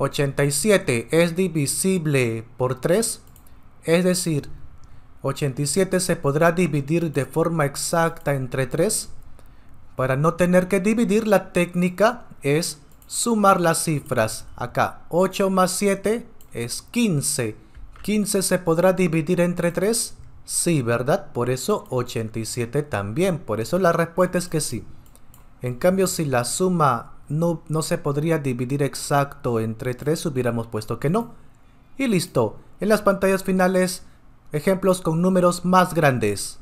87 es divisible por 3, es decir, 87 se podrá dividir de forma exacta entre 3. Para no tener que dividir, la técnica es sumar las cifras. Acá 8 más 7 es 15. 15 se podrá dividir entre 3. Sí, ¿verdad? Por eso 87 también. Por eso la respuesta es que sí. En cambio, si la suma no, se podría dividir exacto entre 3, hubiéramos puesto que no. Y listo, en las pantallas finales, ejemplos con números más grandes.